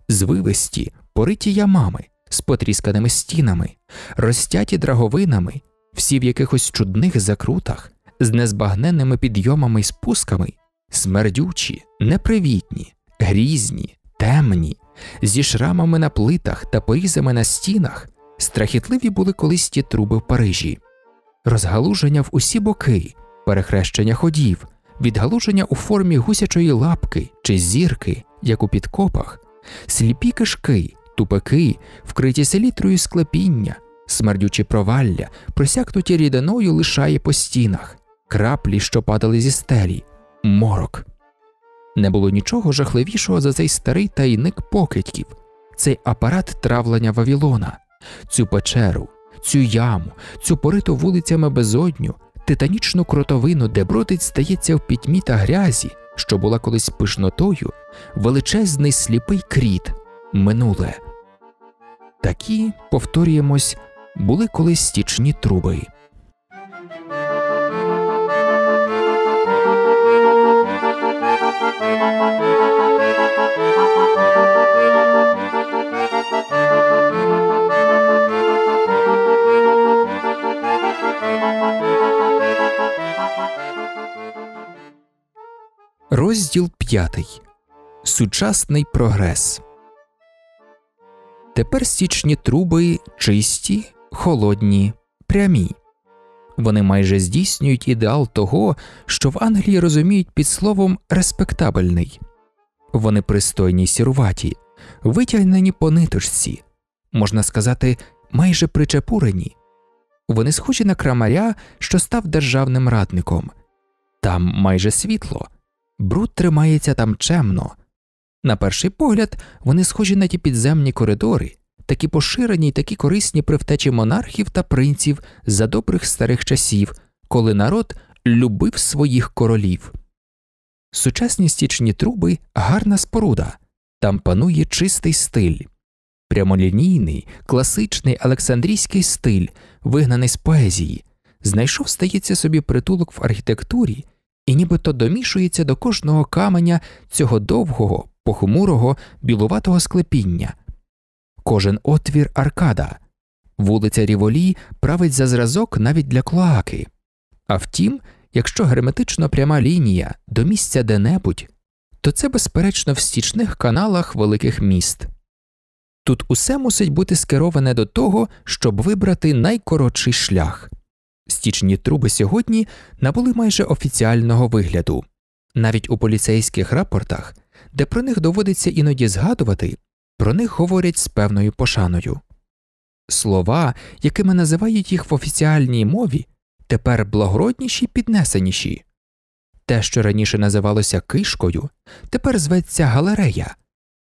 звивисті, пориті ямами, з потрісканими стінами, розтяті драговинами, всі в якихось чудних закрутах, з незбагненними підйомами й спусками, смердючі, непривітні, грізні, темні, зі шрамами на плитах та порізами на стінах, страхітливі були колись ті труби в Парижі, розгалуження в усі боки, перехрещення ходів. Відгалуження у формі гусячої лапки чи зірки, як у підкопах, сліпі кишки, Тупики, вкриті селітрою склепіння, смердючі провалля, просякнуті рідиною лишає по стінах, краплі, що падали зі стелі, морок. Не було нічого жахливішого за цей старий тайник покидьків, цей апарат травлення Вавілона, цю печеру, цю яму, цю пориту вулицями безодню, титанічну кротовину, де бродить стається в пітьмі та грязі, що була колись пишнотою, величезний сліпий кріт минуле. Такі, повторюємось, були колись стічні труби. Розділ п'ятий Сучасний прогрес Тепер стічні труби чисті, холодні, прямі. Вони майже здійснюють ідеал того, що в Англії розуміють під словом респектабельний, вони пристойні сіруваті, витягнені по ниточці, можна сказати, майже причепурені. Вони схожі на крамаря, що став державним радником. Там майже світло, бруд тримається там чемно, на перший погляд, вони схожі на ті підземні коридори, такі поширені й такі корисні при втечі монархів та принців за добрих старих часів, коли народ любив своїх королів. Сучасні стічні труби гарна споруда, там панує чистий стиль, прямолінійний, класичний олександрійський стиль, вигнаний з поезії, знайшов, стається собі притулок в архітектурі і нібито домішується до кожного каменя цього довгого похмурого, білуватого склепіння, кожен отвір аркада, вулиця Ріволі править за зразок навіть для клоаки. А втім, якщо герметично пряма лінія до місця де небудь, то це, безперечно, в стічних каналах великих міст. Тут усе мусить бути скероване до того, щоб вибрати найкоротший шлях. Стічні труби сьогодні набули майже офіціального вигляду. Навіть у поліцейських рапортах де про них доводиться іноді згадувати, про них говорять з певною пошаною. Слова, якими називають їх в офіціальній мові, тепер благородніші й піднесеніші. Те, що раніше називалося кишкою, тепер зветься галерея,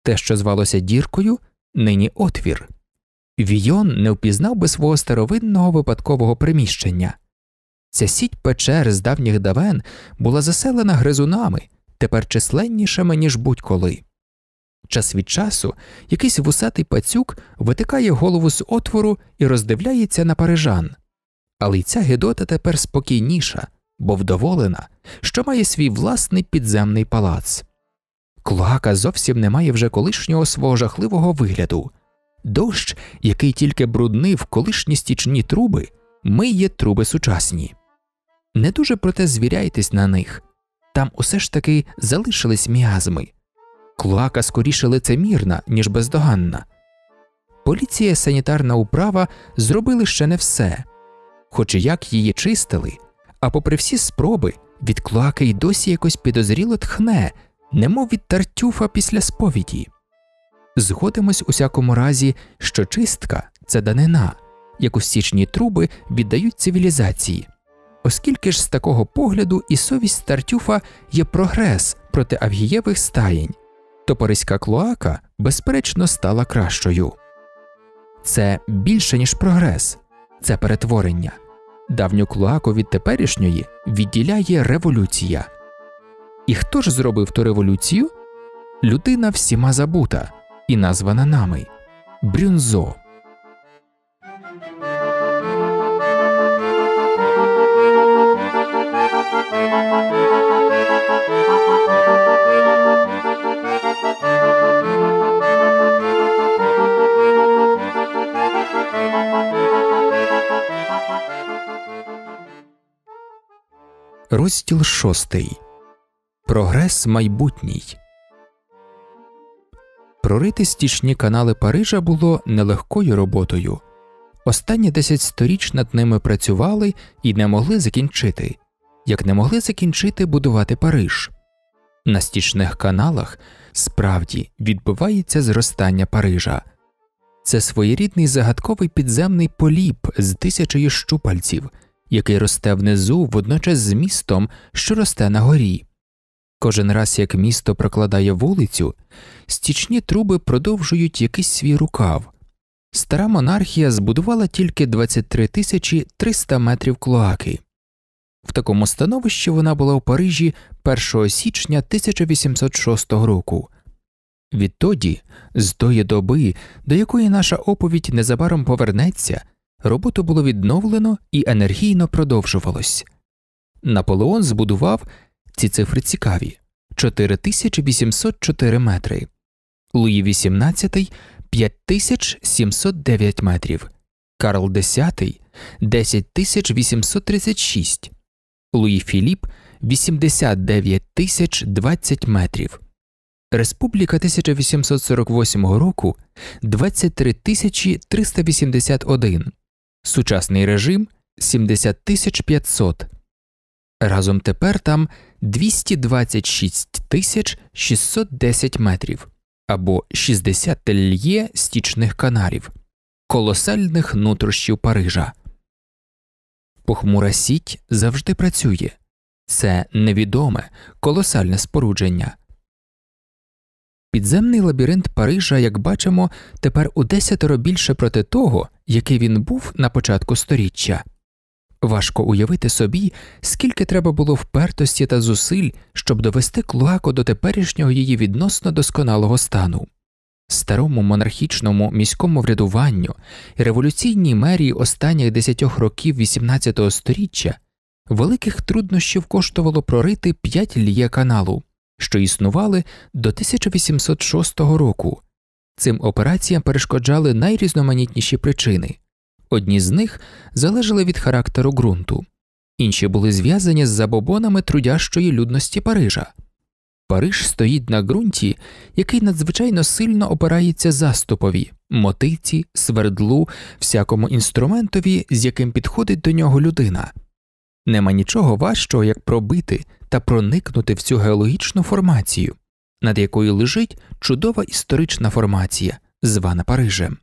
те, що звалося діркою, нині отвір. Війон не впізнав би свого старовинного випадкового приміщення. Ця сіть печер з давніх давен була заселена гризунами, тепер численнішими, ніж будь-коли. Час від часу якийсь вусатий пацюк витикає голову з отвору і роздивляється на парижан. Але й ця Гедота тепер спокійніша, бо вдоволена, що має свій власний підземний палац. Клоака зовсім не має вже колишнього свого жахливого вигляду. Дощ, який тільки бруднив колишні стічні труби, миє труби сучасні. Не дуже проте звіряйтесь на них, там усе ж таки залишились міазми. Клоака скоріше лицемірна, ніж бездоганна. Поліція санітарна управа зробили ще не все, хоч і як її чистили, а попри всі спроби, від клоаки й досі якось підозріло тхне, немов від тартюфа після сповіді. Згодимось усякому разі, що чистка це данина, яку січні труби віддають цивілізації оскільки ж з такого погляду і совість Тартюфа є прогрес проти авгієвих стаєнь, топориська клоака, безперечно, стала кращою. Це більше, ніж прогрес, це перетворення. Давню клоаку від теперішньої відділяє революція. І хто ж зробив ту революцію? Людина всіма забута і названа нами Брюнзо. Розділ шостий. Прогрес майбутній. Прорити стічні канали Парижа було нелегкою роботою. Останні десять сторіч над ними працювали і не могли закінчити, як не могли закінчити будувати Париж. На стічних каналах справді відбувається зростання Парижа. Це своєрідний загадковий підземний поліп з тисячею щупальців який росте внизу водночас з містом, що росте на горі. Кожен раз як місто прокладає вулицю, стічні труби продовжують якийсь свій рукав. Стара монархія збудувала тільки 23 тисячі 300 метрів клоаки. В такому становищі вона була у Парижі 1 січня 1806 року. Відтоді, з тої доби, до якої наша оповідь незабаром повернеться, роботу було відновлено і енергійно продовжувалось. Наполеон збудував ці цифри цікаві 4804 метри, Луї XVIII – 5709 метрів, Карл X – 10836, Луї Філіп 89020 метрів. Республіка 1848 року 23 381, сучасний режим 70500. Разом тепер там 226 610 метрів або 60 льє стічних канарів, колосальних нутрощів Парижа. Похмура сіть завжди працює це невідоме, колосальне спорудження. Підземний лабіринт Парижа, як бачимо, тепер у десятеро більше проти того, який він був на початку сторіччя. Важко уявити собі, скільки треба було впертості та зусиль, щоб довести клоаку до теперішнього її відносно досконалого стану. Старому монархічному міському врядуванню і революційній мерії останніх десятьох років XVIII століття великих труднощів коштувало прорити п'ять ліє каналу, що існували до 1806 року, Цим операціям перешкоджали найрізноманітніші причини. Одні з них залежали від характеру ґрунту, інші були зв'язані з забобонами трудящої людності Парижа. Париж стоїть на ґрунті, який надзвичайно сильно опирається заступові, мотиці, свердлу, всякому інструментові, з яким підходить до нього людина. Нема нічого важчого, як пробити та проникнути в цю геологічну формацію над якою лежить чудова історична формація, звана Парижем.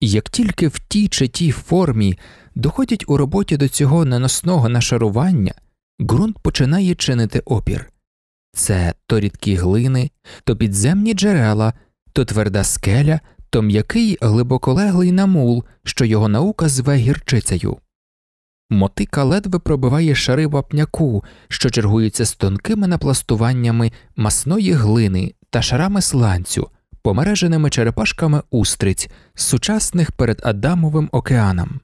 Як тільки в тій чи тій формі доходять у роботі до цього наносного нашарування, ґрунт починає чинити опір це то рідкі глини, то підземні джерела, то тверда скеля, то м'який глибоколеглий намул, що його наука зве гірчицею. Мотика ледве пробиває шари вапняку, що чергуються з тонкими напластуваннями масної глини та шарами сланцю, помереженими черепашками устриць, сучасних перед Адамовим океаном.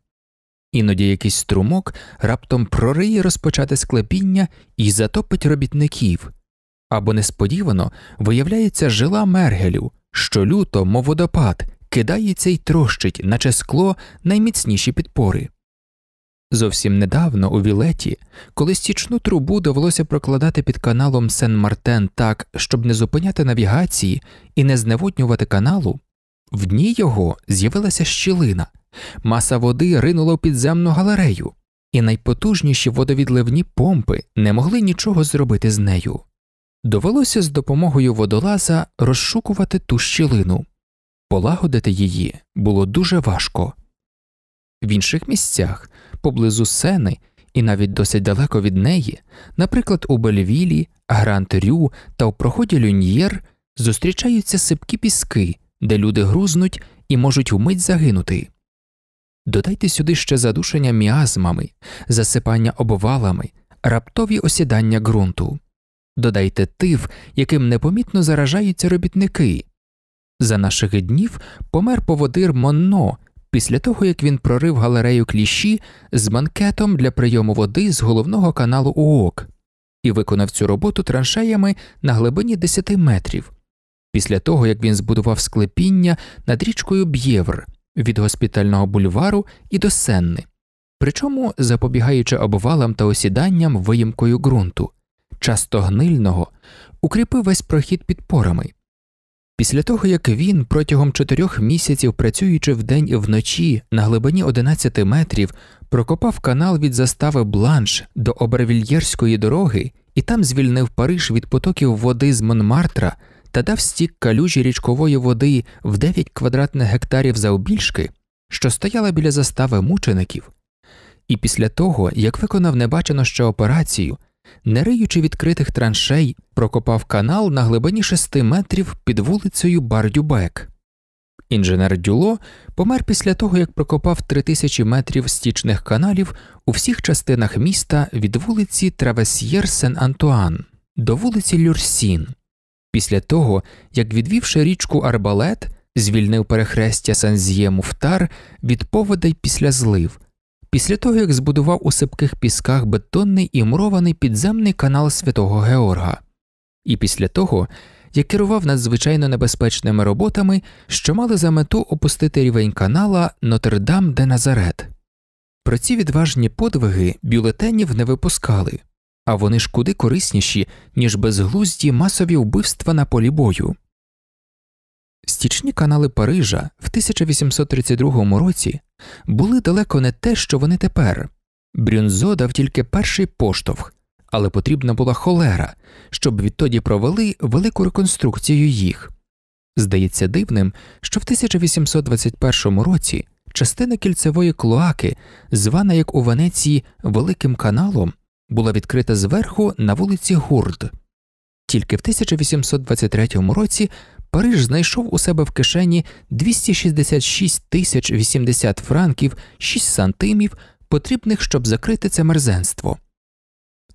Іноді якийсь струмок раптом прориє розпочати склепіння і затопить робітників, або несподівано виявляється жила мергелю, що люто, мов водопад, кидається і трощить, наче скло найміцніші підпори. Зовсім недавно у Вілеті, коли стічну трубу довелося прокладати під каналом Сен Мартен так, щоб не зупиняти навігації і не зневоднювати каналу, в дні його з'явилася щілина, маса води ринула в підземну галерею, і найпотужніші водовідливні помпи не могли нічого зробити з нею. Довелося з допомогою водолаза розшукувати ту щілину, полагодити її було дуже важко. В інших місцях, поблизу сени і навіть досить далеко від неї, наприклад, у Бельвілі, Грант-Рю та у проході Люньєр зустрічаються сипкі піски, де люди грузнуть і можуть вмить загинути. Додайте сюди ще задушення міазмами, засипання обвалами, раптові осідання ґрунту, додайте тиф, яким непомітно заражаються робітники. За наших днів помер поводир Монно після того як він прорив галерею кліщі з банкетом для прийому води з головного каналу Уок і виконав цю роботу траншеями на глибині 10 метрів, після того як він збудував склепіння над річкою Б'євр від госпітального бульвару і до Сенни, причому запобігаючи обвалам та осіданням виїмкою ґрунту, часто гнильного, укріпив весь прохід підпорами. Після того, як він протягом чотирьох місяців, працюючи вдень і вночі на глибині 11 метрів, прокопав канал від застави Бланш до Обервільєрської дороги і там звільнив Париж від потоків води з Монмартра та дав стік калюжі річкової води в 9 квадратних гектарів завбільшки, що стояла біля застави мучеників. І після того, як виконав небачено ще операцію, не риючи відкритих траншей, прокопав канал на глибині шести метрів під вулицею Бардюбек. Інженер Дюло помер після того, як прокопав три тисячі метрів стічних каналів у всіх частинах міста від вулиці Травесьєр Сен Антуан до вулиці Люрсін, після того, як відвівши річку Арбалет, звільнив перехрестя Санзіє Муфтар від поводей після злив. Після того, як збудував у сипких пісках бетонний і мурований підземний канал Святого Георга, і після того я керував надзвичайно небезпечними роботами, що мали за мету опустити рівень канала Нотердам де Назарет. Про ці відважні подвиги бюлетенів не випускали, а вони ж куди корисніші, ніж безглузді масові вбивства на полі бою. Стічні канали Парижа в 1832 році були далеко не те, що вони тепер. Брюнзо дав тільки перший поштовх, але потрібна була холера, щоб відтоді провели велику реконструкцію їх. Здається дивним, що в 1821 році частина кільцевої клоаки, звана як у Венеції Великим каналом, була відкрита зверху на вулиці Гурд. Тільки в 1823 році Париж знайшов у себе в кишені 266 тисяч 80 франків 6 сантимів, потрібних, щоб закрити це мерзенство.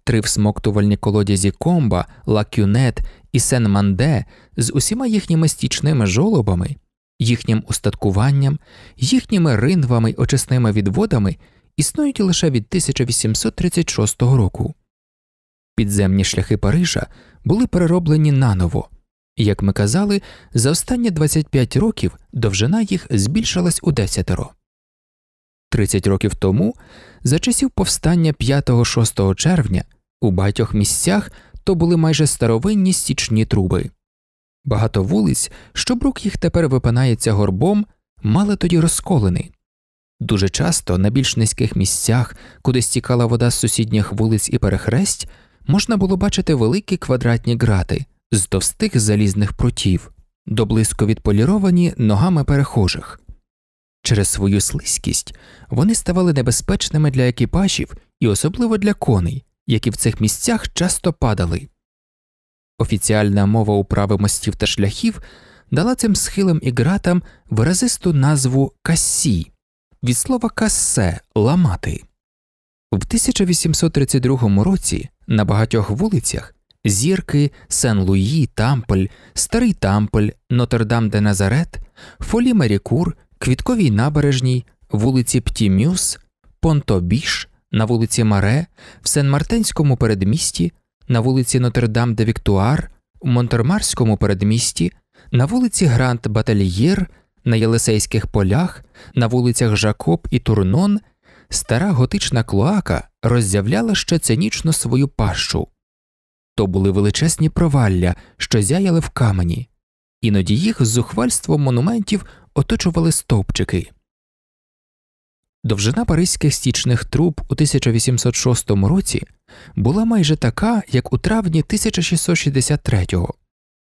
Три всмоктувальні колодязі комба, лакюнет і сен манде з усіма їхніми стічними жолобами, їхнім устаткуванням, їхніми ринвами й очисними відводами існують лише від 1836 року. Підземні шляхи Парижа були перероблені наново. Як ми казали, за останні 25 років довжина їх збільшилась у десятеро. 30 років тому, за часів повстання 5-6 червня, у багатьох місцях то були майже старовинні стічні труби. Багато вулиць, що брук їх тепер випинається горбом, мали тоді розколений. Дуже часто на більш низьких місцях, куди стікала вода з сусідніх вулиць і перехресть, можна було бачити великі квадратні грати, з товстих залізних прутів, доблизько відполіровані ногами перехожих. Через свою слизькість вони ставали небезпечними для екіпажів і особливо для коней, які в цих місцях часто падали. Офіціальна мова управи мостів та шляхів дала цим схилам і гратам виразисту назву кассі від слова кассе ламати. В 1832 році на багатьох вулицях Зірки, Сен-Луї, Тампль, Старий Тампль, Нотр-Дам де Назарет, Фолі Марікур, Квітковій набережній, вулиці Птімюс, Понтобіш, на вулиці Маре, в Сен-Мартенському передмісті, на вулиці Нотр-Дам де Віктуар, у Монтермарському передмісті, на вулиці Грант Батальєр, на Єлисейських полях, на вулицях Жакоб і Турнон, стара готична клоака роззявляла ще цинічно свою пащу то були величезні провалля, що зяяли в камені, іноді їх з зухвальством монументів оточували стовпчики. Довжина паризьких стічних труб у 1806 році була майже така, як у травні 1663-го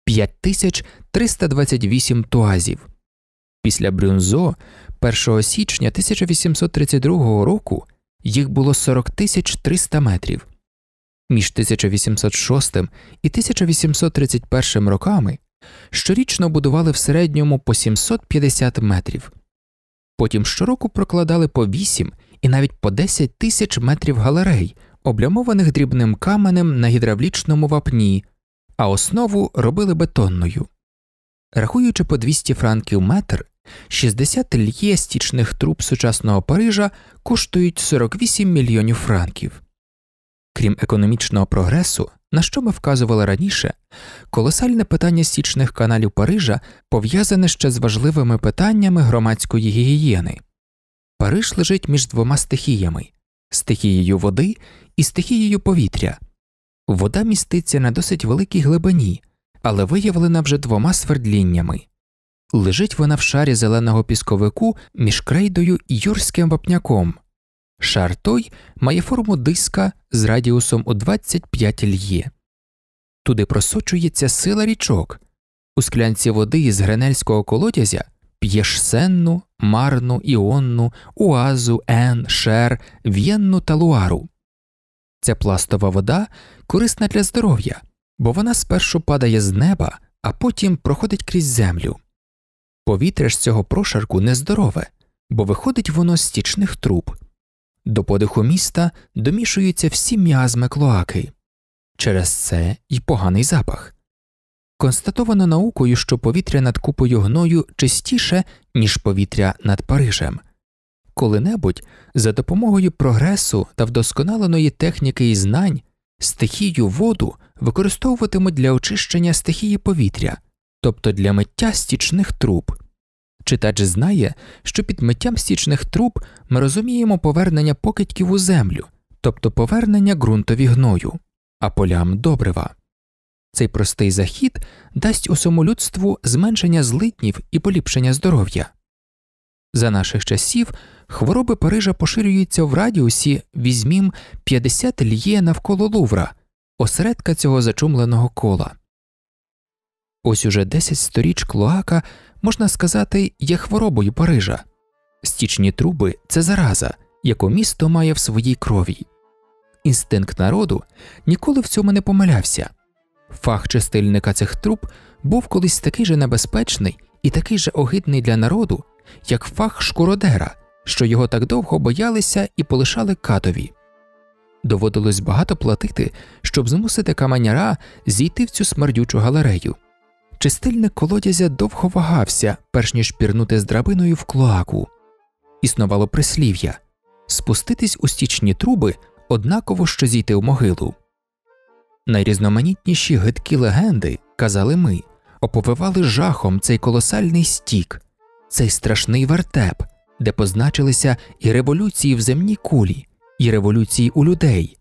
5328 туазів. Після Брюнзо 1 січня 1832 року їх було 40 тисяч 300 метрів. Між 1806 і 1831 роками щорічно будували в середньому по 750 метрів, потім щороку прокладали по 8 і навіть по 10 тисяч метрів галерей, облямованих дрібним каменем на гідравлічному вапні, а основу робили бетонною. Рахуючи по 200 франків метр, 60 льє стічних труб сучасного Парижа коштують 48 мільйонів франків. Крім економічного прогресу, на що ми вказували раніше, колосальне питання стічних каналів Парижа пов'язане ще з важливими питаннями громадської гігієни. Париж лежить між двома стихіями стихією води і стихією повітря. Вода міститься на досить великій глибині, але виявлена вже двома свердліннями. Лежить вона в шарі зеленого пісковику між крейдою і юрським вапняком. Шар той має форму диска з радіусом у 25 льє. Туди просочується сила річок. У склянці води із гренельського колодязя п'єш сенну, марну, іонну, уазу, ен, шер, в'єнну та луару. Ця пластова вода корисна для здоров'я, бо вона спершу падає з неба, а потім проходить крізь землю. Повітря ж цього прошарку нездорове, бо виходить воно з стічних труб. До подиху міста домішуються всі м'язми клоаки, через це і поганий запах. Констатовано наукою, що повітря над купою гною чистіше, ніж повітря над Парижем. Коли-небудь за допомогою прогресу та вдосконаленої техніки і знань стихію воду використовуватимуть для очищення стихії повітря, тобто для миття стічних труб. Читач знає, що під миттям стічних труб ми розуміємо повернення покидьків у землю, тобто повернення ґрунтові гною, а полям добрива. Цей простий захід дасть усьому людству зменшення злитнів і поліпшення здоров'я. За наших часів хвороби Парижа поширюються в радіусі візьмім 50 льє навколо Лувра, осередка цього зачумленого кола. Ось уже 10 сторіч клоака можна сказати, є хворобою Парижа. Стічні труби це зараза, яку місто має в своїй крові. Інстинкт народу ніколи в цьому не помилявся. Фах чистильника цих труб був колись такий же небезпечний і такий же огидний для народу, як фах шкуродера, що його так довго боялися і полишали катові. Доводилось багато платити, щоб змусити каменяра зійти в цю смердючу галерею. Чистильник колодязя довго вагався, перш ніж пірнути з драбиною в клоаку. Існувало прислів'я спуститись у стічні труби однаково, що зійти в могилу. Найрізноманітніші гидкі легенди, казали ми, оповивали жахом цей колосальний стік, цей страшний вертеп, де позначилися і революції в земній кулі, і революції у людей,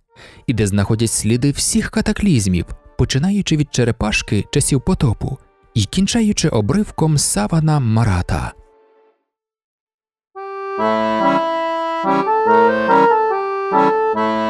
і де знаходять сліди всіх катаклізмів, починаючи від черепашки часів потопу і кінчаючи обривком савана Марата. Thank you.